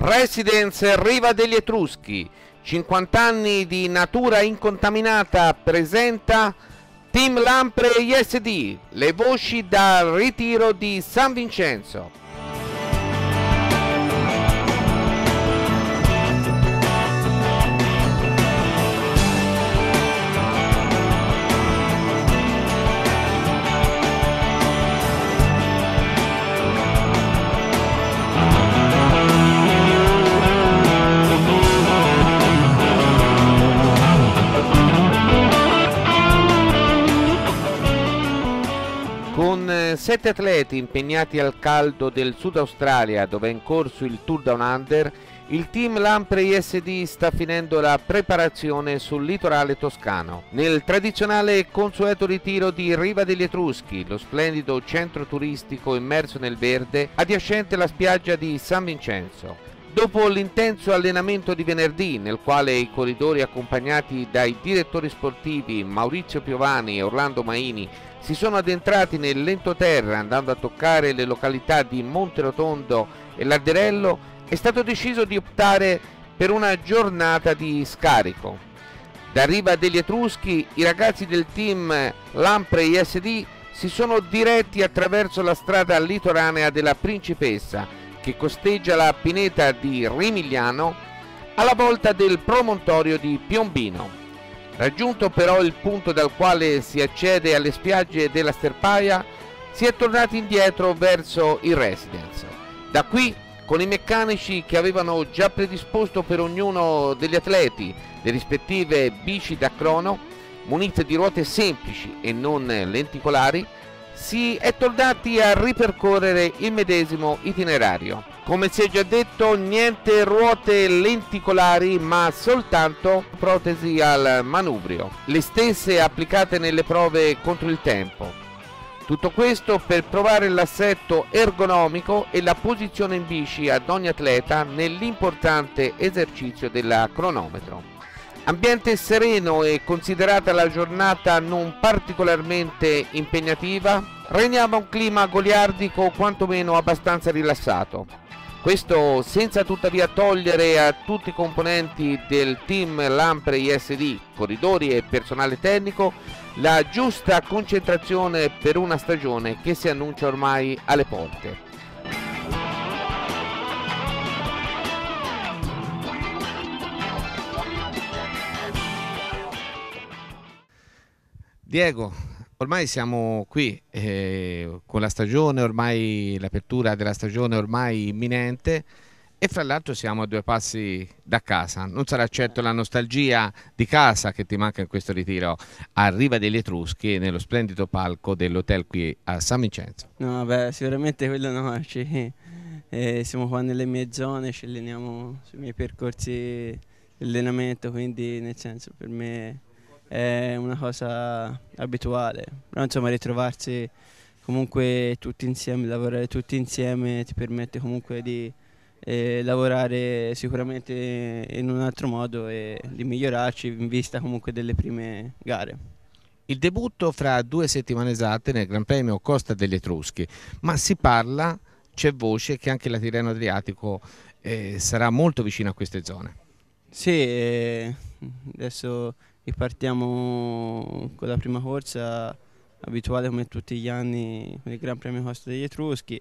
Residence Riva degli Etruschi, 50 anni di natura incontaminata, presenta Team Lampre ISD, le voci dal ritiro di San Vincenzo. Sette atleti impegnati al caldo del Sud Australia, dove è in corso il Tour Down Under, il team Lamprey SD sta finendo la preparazione sul litorale toscano. Nel tradizionale e consueto ritiro di Riva degli Etruschi, lo splendido centro turistico immerso nel verde adiacente la spiaggia di San Vincenzo. Dopo l'intenso allenamento di venerdì, nel quale i corridori accompagnati dai direttori sportivi Maurizio Piovani e Orlando Maini si sono addentrati nel lentoterra andando a toccare le località di Monterotondo e Larderello, è stato deciso di optare per una giornata di scarico. Da Riva degli Etruschi i ragazzi del team Lamprey SD si sono diretti attraverso la strada litoranea della Principessa che costeggia la pineta di Rimigliano alla volta del promontorio di Piombino. Raggiunto però il punto dal quale si accede alle spiagge della Sterpaia, si è tornati indietro verso il residence. Da qui, con i meccanici che avevano già predisposto per ognuno degli atleti le rispettive bici da crono, munite di ruote semplici e non lenticolari, si è tornati a ripercorrere il medesimo itinerario. Come si è già detto, niente ruote lenticolari, ma soltanto protesi al manubrio, le stesse applicate nelle prove contro il tempo. Tutto questo per provare l'assetto ergonomico e la posizione in bici ad ogni atleta nell'importante esercizio del cronometro. Ambiente sereno e considerata la giornata non particolarmente impegnativa, regnava un clima goliardico quantomeno abbastanza rilassato. Questo senza tuttavia togliere a tutti i componenti del team Lamprey SD, corridori e personale tecnico, la giusta concentrazione per una stagione che si annuncia ormai alle porte. Diego, ormai siamo qui eh, con la stagione, ormai l'apertura della stagione ormai imminente e fra l'altro siamo a due passi da casa. Non sarà certo la nostalgia di casa che ti manca in questo ritiro a Riva degli Etruschi nello splendido palco dell'hotel qui a San Vincenzo. No, beh, sicuramente quello no, ci, eh, siamo qua nelle mie zone, ci alleniamo sui miei percorsi di allenamento, quindi nel senso per me è una cosa abituale, però insomma ritrovarsi comunque tutti insieme, lavorare tutti insieme ti permette comunque di eh, lavorare sicuramente in un altro modo e di migliorarci in vista comunque delle prime gare. Il debutto fra due settimane esatte nel Gran Premio Costa degli Etruschi, ma si parla, c'è voce che anche la Tirreno Adriatico eh, sarà molto vicina a queste zone. Sì, eh, adesso Ripartiamo con la prima corsa abituale come tutti gli anni con il Gran Premio Costa degli Etruschi.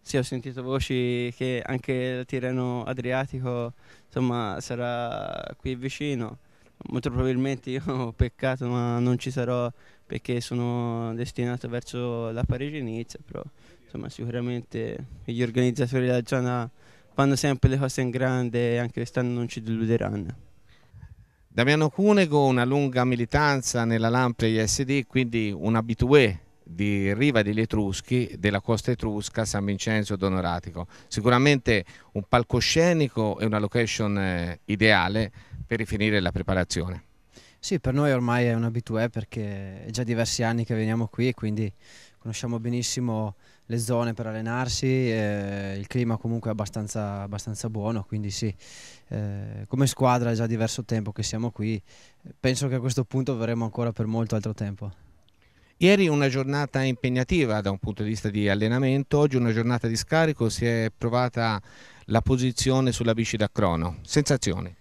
Sì, ho sentito voci che anche il Tirreno Adriatico insomma, sarà qui vicino. Molto probabilmente io, peccato, ma non ci sarò perché sono destinato verso la Parigi-Nizza, però insomma, sicuramente gli organizzatori della zona fanno sempre le cose in grande e anche quest'anno non ci deluderanno. Damiano Cunego, una lunga militanza nella Lampre ISD, quindi un abitué di Riva degli Etruschi, della costa etrusca, San Vincenzo Donoratico. Sicuramente un palcoscenico e una location eh, ideale per rifinire la preparazione. Sì, per noi ormai è un abitué perché è già diversi anni che veniamo qui quindi conosciamo benissimo le zone per allenarsi, eh, il clima comunque è abbastanza, abbastanza buono, quindi sì, eh, come squadra è già diverso tempo che siamo qui, penso che a questo punto verremo ancora per molto altro tempo. Ieri una giornata impegnativa da un punto di vista di allenamento, oggi una giornata di scarico, si è provata la posizione sulla bici da crono, sensazioni?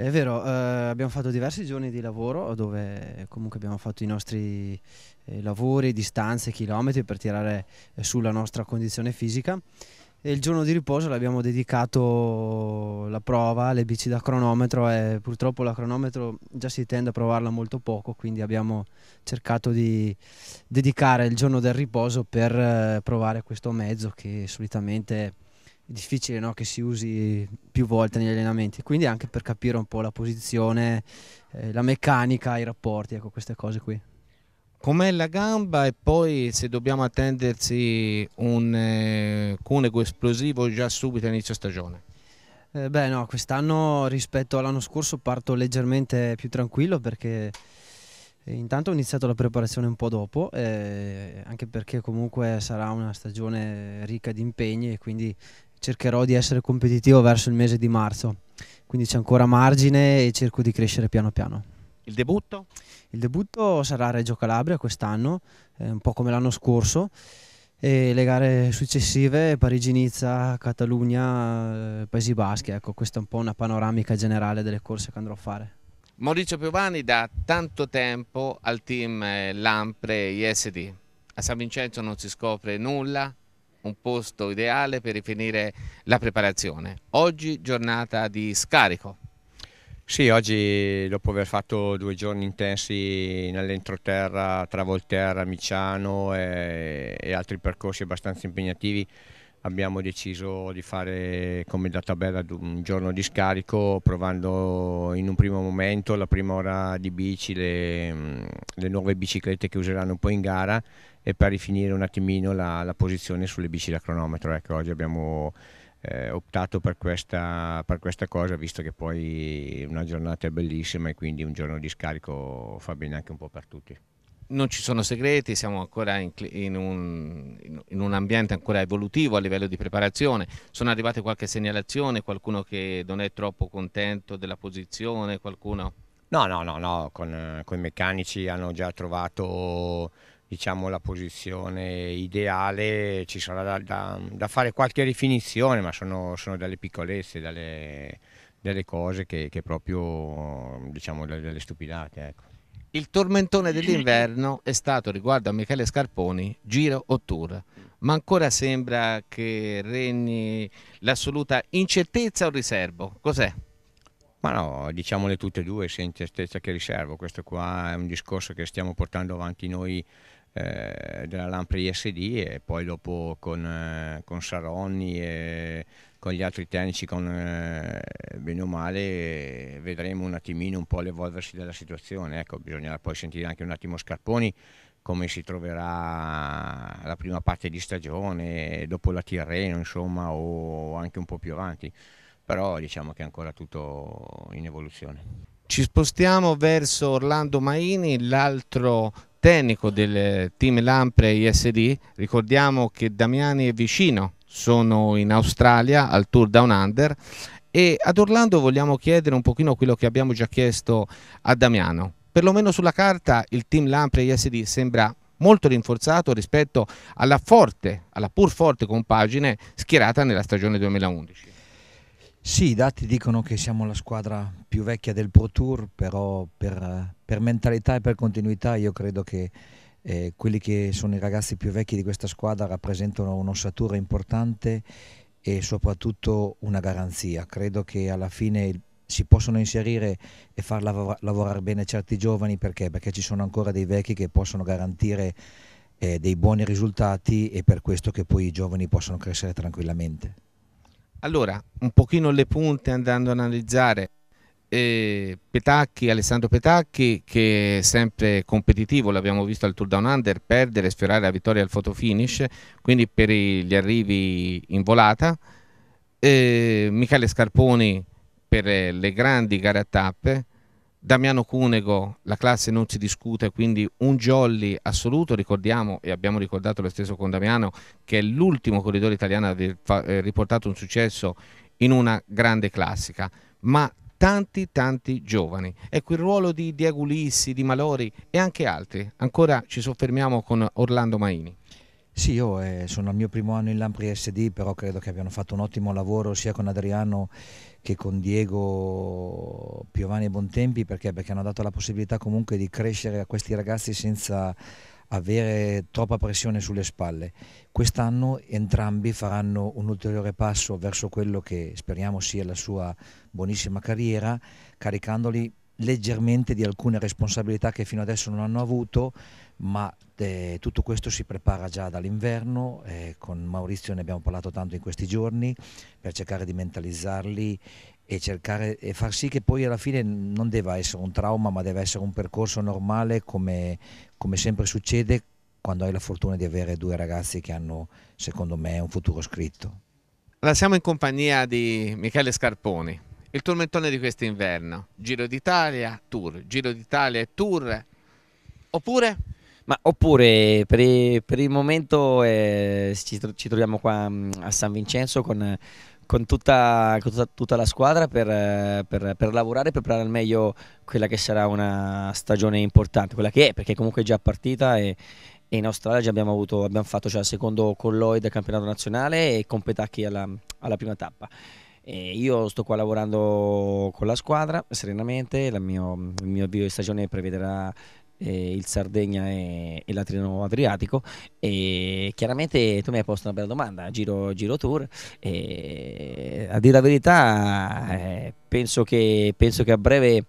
È vero, eh, abbiamo fatto diversi giorni di lavoro dove comunque abbiamo fatto i nostri eh, lavori, distanze, chilometri per tirare eh, sulla nostra condizione fisica e il giorno di riposo l'abbiamo dedicato alla prova, alle bici da cronometro e purtroppo la cronometro già si tende a provarla molto poco, quindi abbiamo cercato di dedicare il giorno del riposo per eh, provare questo mezzo che solitamente è difficile no? che si usi più volte negli allenamenti, quindi anche per capire un po' la posizione, eh, la meccanica, i rapporti, ecco queste cose qui. Com'è la gamba e poi se dobbiamo attendersi un eh, cunego esplosivo già subito a inizio stagione? Eh, beh no, quest'anno rispetto all'anno scorso parto leggermente più tranquillo perché eh, intanto ho iniziato la preparazione un po' dopo, eh, anche perché comunque sarà una stagione ricca di impegni e quindi cercherò di essere competitivo verso il mese di marzo, quindi c'è ancora margine e cerco di crescere piano piano. Il debutto? Il debutto sarà a Reggio Calabria quest'anno, eh, un po' come l'anno scorso, e le gare successive Parigi-Nizza, Catalogna, eh, Paesi Baschi, ecco questa è un po' una panoramica generale delle corse che andrò a fare. Maurizio Piovani da tanto tempo al team eh, Lampre ISD. A San Vincenzo non si scopre nulla, un posto ideale per rifinire la preparazione. Oggi giornata di scarico. Sì, oggi dopo aver fatto due giorni intensi nell'entroterra, tra Volterra, Miciano e, e, altri percorsi abbastanza impegnativi, abbiamo deciso di fare come da tabella un giorno di scarico provando in un primo momento la prima ora di bici, le, le nuove biciclette che useranno poi in gara e per rifinire un attimino la, la posizione sulle bici da cronometro. Ecco, oggi abbiamo eh, optato per questa, per questa, cosa visto che poi una giornata è bellissima e quindi un giorno di scarico fa bene anche un po' per tutti. Non ci sono segreti, siamo ancora in, in, un, in un, ambiente ancora evolutivo a livello di preparazione, sono arrivate qualche segnalazione, qualcuno che non è troppo contento della posizione, qualcuno... No, no, no, no. Con, con i meccanici hanno già trovato diciamo, la posizione ideale, ci sarà da, da, da fare qualche rifinizione, ma sono, sono delle piccolezze, delle, delle cose che, che, proprio, diciamo, delle, stupidate. Ecco. Il tormentone dell'inverno è stato, riguardo a Michele Scarponi, giro o tour, ma ancora sembra che regni l'assoluta incertezza o riservo. Cos'è? Ma no, diciamole tutte e due, sia incertezza che riservo. Questo qua è un discorso che stiamo portando avanti noi eh, della Lampre ISD e poi dopo con, eh, con Saronni e con gli altri tecnici, con, eh, bene o male, vedremo un attimino un po' l'evolversi della situazione. Ecco, bisognerà poi sentire anche un attimo Scarponi come si troverà la prima parte di stagione, dopo la Tirreno, insomma, o anche un po' più avanti. Però diciamo che è ancora tutto in evoluzione. Ci spostiamo verso Orlando Maini, l'altro tecnico del team Lampre ISD. Ricordiamo che Damiani è vicino, sono in Australia al Tour Down Under e ad Orlando vogliamo chiedere un pochino quello che abbiamo già chiesto a Damiano. Per lo meno sulla carta il team Lampre ISD sembra molto rinforzato rispetto alla forte, alla pur forte compagine schierata nella stagione 2011. Sì, i dati dicono che siamo la squadra più vecchia del Pro Tour, però per, per mentalità e per continuità io credo che eh, quelli che sono i ragazzi più vecchi di questa squadra rappresentano un'ossatura importante e soprattutto una garanzia. Credo che alla fine si possono inserire e far lav lavorare bene certi giovani perché? perché? ci sono ancora dei vecchi che possono garantire eh, dei buoni risultati e per questo che poi i giovani possono crescere tranquillamente. Allora, un pochino le punte andando ad analizzare eh, Petacchi, Alessandro Petacchi che è sempre competitivo, l'abbiamo visto al Tour Down Under, perdere, e sfiorare la vittoria al photo finish, quindi per gli arrivi in volata. Eh, Michele Scarponi per le grandi gare a tappe, Damiano Cunego, la classe non si discute, quindi un jolly assoluto, ricordiamo e abbiamo ricordato lo stesso con Damiano che è l'ultimo corridore italiano a eh, riportato un successo in una grande classica, ma tanti tanti giovani. Ecco il ruolo di Diagulissi, di Malori e anche altri. Ancora ci soffermiamo con Orlando Maini. Sì, io eh, sono al mio primo anno in Lampri SD, però credo che abbiano fatto un ottimo lavoro sia con Adriano che con Diego Piovani e Bontempi, perché? perché hanno dato la possibilità comunque di crescere a questi ragazzi senza avere troppa pressione sulle spalle. Quest'anno entrambi faranno un ulteriore passo verso quello che speriamo sia la sua buonissima carriera, caricandoli leggermente di alcune responsabilità che fino adesso non hanno avuto, ma eh, tutto questo si prepara già dall'inverno, eh, con Maurizio ne abbiamo parlato tanto in questi giorni, per cercare di mentalizzarli e, cercare, e far sì che poi alla fine non debba essere un trauma, ma deve essere un percorso normale come, come sempre succede quando hai la fortuna di avere due ragazzi che hanno, secondo me, un futuro scritto. Allora, siamo in compagnia di Michele Scarponi, il tormentone di quest'inverno, Giro d'Italia, Tour, Giro d'Italia e Tour, oppure ma oppure per, i, per il momento eh, ci, ci, troviamo qua mm, a San Vincenzo con, con, tutta, con tutta, tutta, la squadra per, per, per lavorare e preparare al meglio quella che sarà una stagione importante, quella che è perché comunque è già partita e, e in Australia abbiamo, avuto, abbiamo, fatto cioè, il secondo colloid del campionato nazionale e con Petacchi alla, alla prima tappa. E io sto qua lavorando con la squadra serenamente, mio, il mio avvio di stagione prevederà eh, il Sardegna e, e l'Atrino Adriatico e chiaramente tu mi hai posto una bella domanda giro, giro tour e, a dire la verità eh, penso, che, penso, che, a breve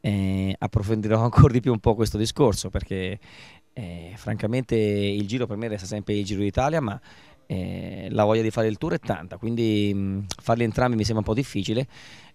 eh, approfondirò ancora di più un po' questo discorso perché eh, francamente il giro per me resta sempre il giro d'Italia ma eh, la voglia di fare il tour è tanta quindi mh, mm, farli entrambi mi sembra un po' difficile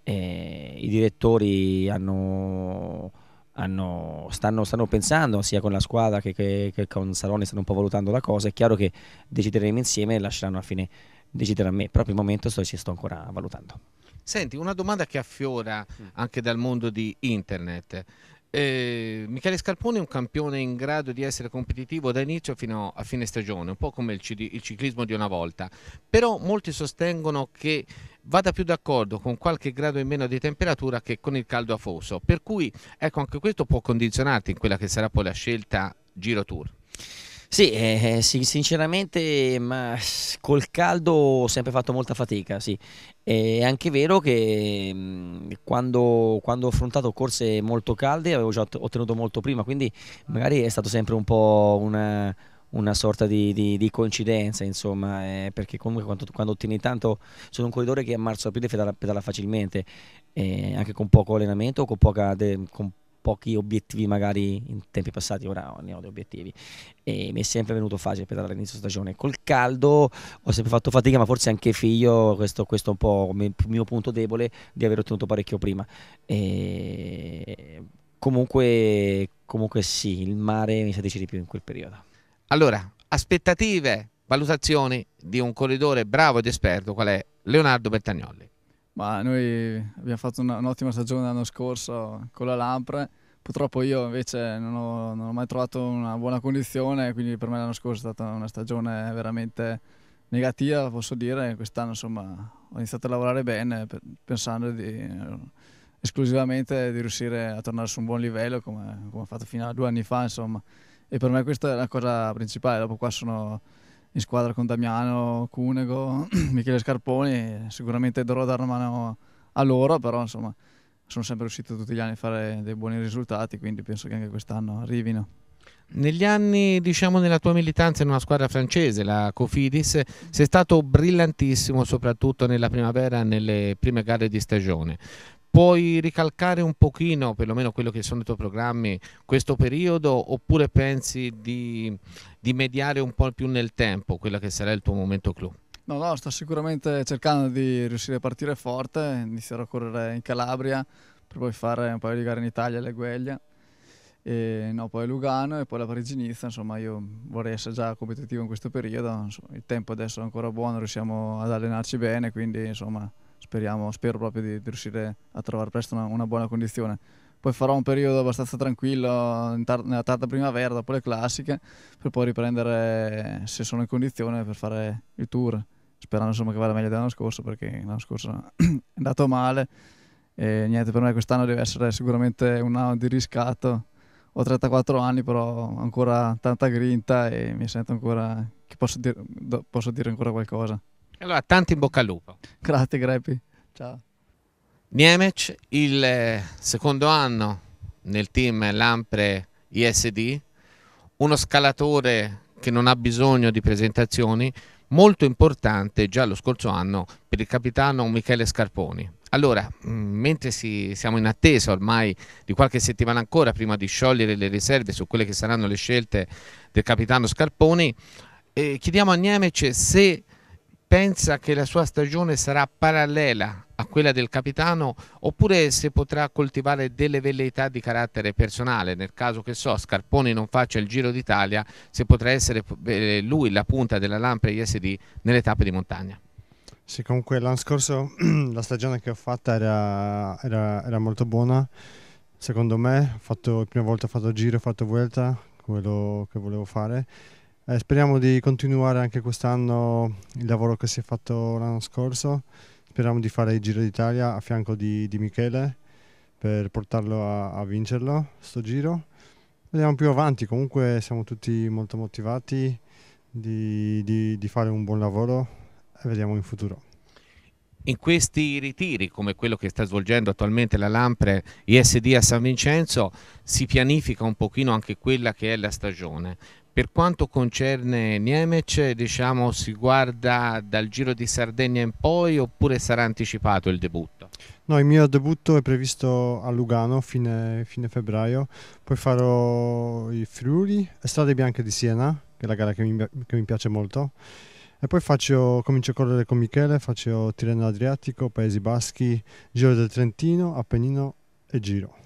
eh, i direttori hanno hanno, stanno, stanno, pensando sia con la squadra che, che, che, con Salone, stanno un po' valutando la cosa. È chiaro che decideremo insieme e lasceranno a fine decidere a me. Proprio al momento sto, ci sto ancora valutando. Senti, una domanda che affiora mm. anche dal mondo di internet. Eh, Michele Scarponi è un campione in grado di essere competitivo da inizio fino a fine stagione, un po' come il, il ciclismo di una volta, però molti sostengono che vada più d'accordo con qualche grado in meno di temperatura che con il caldo afoso, per cui ecco anche questo può condizionarti in quella che sarà poi la scelta Giro Tour. Sì, eh, eh sì, sinceramente, ma col caldo ho sempre fatto molta fatica, sì. È anche vero che mm, quando, quando ho affrontato corse molto calde avevo già ottenuto molto prima, quindi magari è stato sempre un po' una, una sorta di, di, di, coincidenza, insomma, eh, perché comunque quando, quando, ottieni tanto, sono un corridore che a marzo-aprile pedala, pedala facilmente, eh, anche con poco allenamento, con poca, de, con pochi obiettivi magari in tempi passati, ora ne ho di obiettivi e mi è sempre venuto facile per all'inizio stagione. Col caldo ho sempre fatto fatica, ma forse anche figlio, questo, questo è un po' il mio punto debole di aver ottenuto parecchio prima. E comunque, comunque sì, il mare mi satisce di più in quel periodo. Allora, aspettative, valutazioni di un corridore bravo ed esperto qual è Leonardo Bertagnolli? Ma noi abbiamo fatto una, un'ottima stagione l'anno scorso con la Lampre. Purtroppo io invece non ho, non ho, mai trovato una buona condizione, quindi per me l'anno scorso è stata una stagione veramente negativa, posso dire. Quest'anno insomma ho iniziato a lavorare bene pensando di, esclusivamente di riuscire a tornare su un buon livello come, come ho fatto fino a due anni fa. Insomma. E per me questa è la cosa principale. Dopo qua sono in squadra con Damiano, Cunego, Michele Scarponi, sicuramente dovrò dare una mano a loro, però insomma sono sempre riuscito tutti gli anni a fare dei buoni risultati, quindi penso che anche quest'anno arrivino. Negli anni, diciamo, nella tua militanza in una squadra francese, la Cofidis, sei stato brillantissimo soprattutto nella primavera, nelle prime gare di stagione puoi ricalcare un pochino, perlomeno quello che sono i tuoi programmi, questo periodo oppure pensi di, di mediare un po' più nel tempo quello che sarà il tuo momento clou? No, no, sto sicuramente cercando di riuscire a partire forte, inizierò a correre in Calabria per poi fare un paio di gare in Italia alle Gueglia, e, no, poi Lugano e poi la Parigi-Nizza, insomma io vorrei essere già competitivo in questo periodo, insomma, il tempo adesso è ancora buono, riusciamo ad allenarci bene, quindi insomma speriamo, spero proprio di, di riuscire a trovare presto una, una, buona condizione. Poi farò un periodo abbastanza tranquillo tar- nella tarda primavera, dopo le classiche, per poi riprendere se sono in condizione per fare il tour, sperando insomma, che vada meglio dell'anno scorso, perché l'anno scorso è andato male. E niente, per me quest'anno deve essere sicuramente un anno di riscatto. Ho 34 anni, però ancora tanta grinta e mi sento ancora che posso dire, posso dire ancora qualcosa. Allora, tanto in bocca al lupo. Grazie, Greppi. Ciao. Niemec, il eh, secondo anno nel team Lampre ISD, uno scalatore che non ha bisogno di presentazioni, molto importante già lo scorso anno per il capitano Michele Scarponi. Allora, mm, mentre si, siamo in attesa ormai di qualche settimana ancora prima di sciogliere le riserve su quelle che saranno le scelte del capitano Scarponi, eh, chiediamo a Niemec se pensa che la sua stagione sarà parallela a quella del capitano oppure se potrà coltivare delle velleità di carattere personale nel caso che so Scarponi non faccia il Giro d'Italia se potrà essere eh, lui la punta della Lampre ISD nelle tappe di montagna Sì comunque l'anno scorso la stagione che ho fatta era, era, era molto buona secondo me ho fatto, la prima volta ho fatto Giro ho fatto Vuelta quello che volevo fare eh, speriamo di continuare anche quest'anno il lavoro che si è fatto l'anno scorso. Speriamo di fare il Giro d'Italia a fianco di, di Michele per portarlo a, a, vincerlo sto giro. Vediamo più avanti, comunque siamo tutti molto motivati di, di, di fare un buon lavoro e vediamo in futuro. In questi ritiri, come quello che sta svolgendo attualmente la Lampre ISD a San Vincenzo, si pianifica un pochino anche quella che è la stagione. Per quanto concerne Niemec, diciamo, si guarda dal Giro di Sardegna in poi oppure sarà anticipato il debutto? No, il mio debutto è previsto a Lugano fine, fine febbraio, poi farò i Friuli, Strade Bianche di Siena, che è la gara che mi, che mi piace molto, e poi faccio, comincio a correre con Michele, faccio Tirreno Adriatico, Paesi Baschi, Giro del Trentino, Appennino e Giro.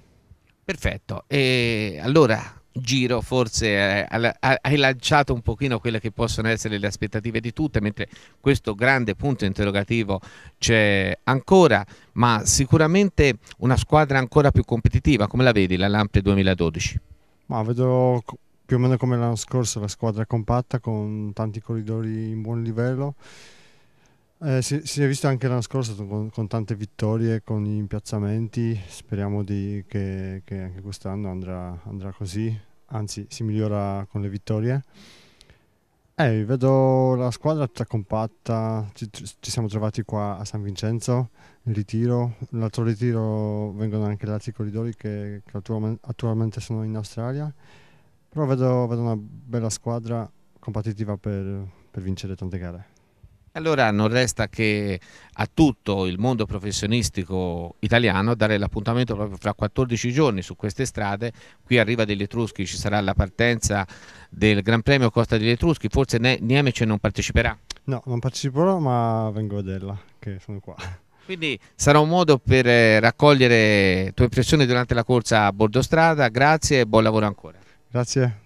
Perfetto, e allora giro forse eh, hai lanciato un pochino quelle che possono essere le aspettative di tutte, mentre questo grande punto interrogativo c'è ancora, ma sicuramente una squadra ancora più competitiva, come la vedi la Lampe 2012? Ma vedo più o meno come l'anno scorso la squadra compatta con tanti corridori in buon livello eh, si, si, è visto anche l'anno scorso con, con, tante vittorie, con gli impiazzamenti, speriamo di, che, che, anche quest'anno andrà, andrà, così, anzi si migliora con le vittorie. Eh, vedo la squadra tutta compatta, ci, ci, siamo trovati qua a San Vincenzo, il ritiro, l'altro ritiro vengono anche gli altri corridori che, che attualmente sono in Australia, però vedo, vedo una bella squadra competitiva per, per vincere tante gare. Allora non resta che a tutto il mondo professionistico italiano dare l'appuntamento proprio fra 14 giorni su queste strade. Qui a Riva degli Etruschi ci sarà la partenza del Gran Premio Costa degli Etruschi, forse Niemice non parteciperà. No, non parteciperò ma vengo a vederla, che sono qua. Quindi sarà un modo per eh, raccogliere le tue impressioni durante la corsa a bordo strada. Grazie e buon lavoro ancora. Grazie.